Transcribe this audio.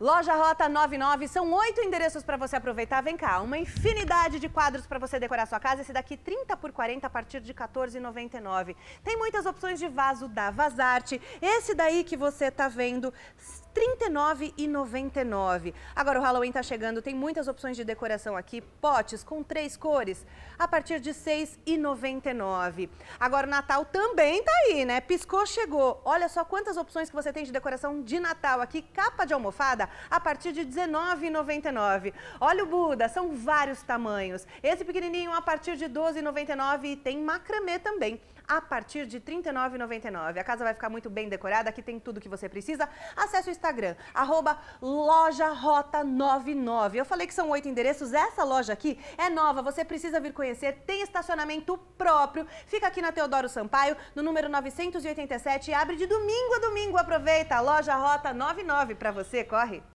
Loja Rota 99, são oito endereços para você aproveitar. Vem cá, uma infinidade de quadros para você decorar sua casa. Esse daqui 30 por 40 a partir de 14,99. Tem muitas opções de vaso da Vazarte. Esse daí que você está vendo 39,99. Agora o Halloween está chegando, tem muitas opções de decoração aqui, potes com três cores, a partir de 6,99. Agora o Natal também tá aí, né? Piscou, chegou. Olha só quantas opções que você tem de decoração de Natal aqui, capa de almofada, a partir de 19,99. Olha o Buda, são vários tamanhos. Esse pequenininho a partir de 12,99 e tem macramê também a partir de R$ 39,99. A casa vai ficar muito bem decorada, aqui tem tudo que você precisa. Acesse o Instagram Instagram, arroba lojarota99. Eu falei que são oito endereços, essa loja aqui é nova, você precisa vir conhecer, tem estacionamento próprio, fica aqui na Teodoro Sampaio, no número 987 e abre de domingo a domingo. Aproveita, loja Rota 99 para você, corre!